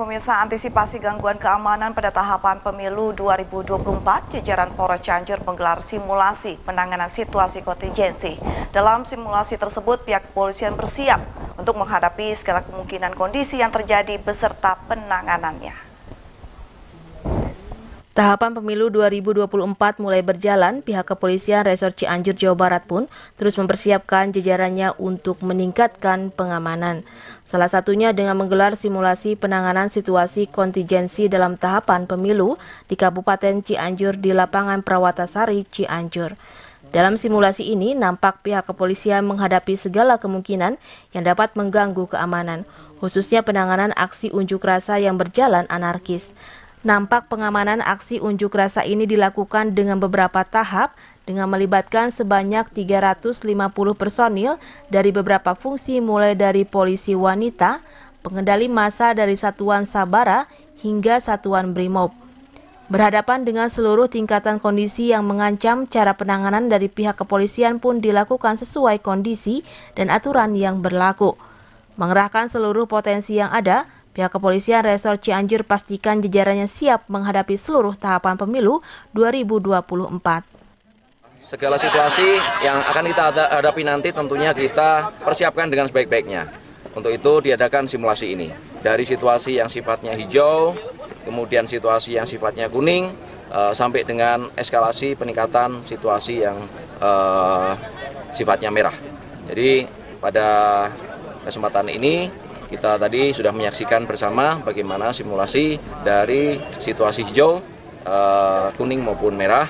Pemirsa antisipasi gangguan keamanan pada tahapan pemilu 2024, jajaran Polres Cianjur menggelar simulasi penanganan situasi kontingensi. Dalam simulasi tersebut, pihak kepolisian bersiap untuk menghadapi segala kemungkinan kondisi yang terjadi beserta penanganannya. Tahapan pemilu 2024 mulai berjalan, pihak kepolisian Resor Cianjur Jawa Barat pun terus mempersiapkan jajarannya untuk meningkatkan pengamanan. Salah satunya dengan menggelar simulasi penanganan situasi kontingensi dalam tahapan pemilu di Kabupaten Cianjur di lapangan Prawatasari, Cianjur. Dalam simulasi ini, nampak pihak kepolisian menghadapi segala kemungkinan yang dapat mengganggu keamanan, khususnya penanganan aksi unjuk rasa yang berjalan anarkis. Nampak pengamanan aksi unjuk rasa ini dilakukan dengan beberapa tahap dengan melibatkan sebanyak 350 personil dari beberapa fungsi mulai dari polisi wanita, pengendali massa dari Satuan Sabara hingga Satuan Brimob. Berhadapan dengan seluruh tingkatan kondisi yang mengancam, cara penanganan dari pihak kepolisian pun dilakukan sesuai kondisi dan aturan yang berlaku. Mengerahkan seluruh potensi yang ada, Pihak kepolisian Resor Cianjur pastikan jajarannya siap menghadapi seluruh tahapan pemilu 2024 segala situasi yang akan kita hadapi nanti tentunya kita persiapkan dengan sebaik-baiknya. Untuk itu diadakan simulasi ini. Dari situasi yang sifatnya hijau, kemudian situasi yang sifatnya kuning, eh, sampai dengan eskalasi peningkatan situasi yang eh, sifatnya merah. Jadi pada kesempatan ini kita tadi sudah menyaksikan bersama bagaimana simulasi dari situasi hijau, eh, kuning maupun merah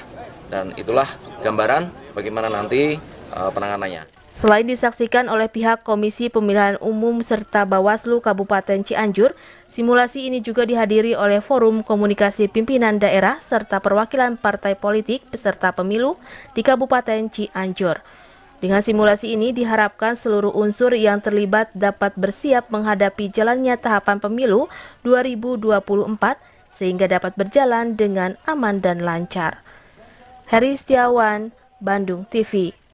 dan itulah gambaran bagaimana nanti eh, penanganannya. Selain disaksikan oleh pihak Komisi Pemilihan Umum serta Bawaslu Kabupaten Cianjur, simulasi ini juga dihadiri oleh Forum Komunikasi Pimpinan Daerah serta perwakilan partai politik peserta pemilu di Kabupaten Cianjur. Dengan simulasi ini diharapkan seluruh unsur yang terlibat dapat bersiap menghadapi jalannya tahapan pemilu 2024 sehingga dapat berjalan dengan aman dan lancar. Heri Setiawan, Bandung TV.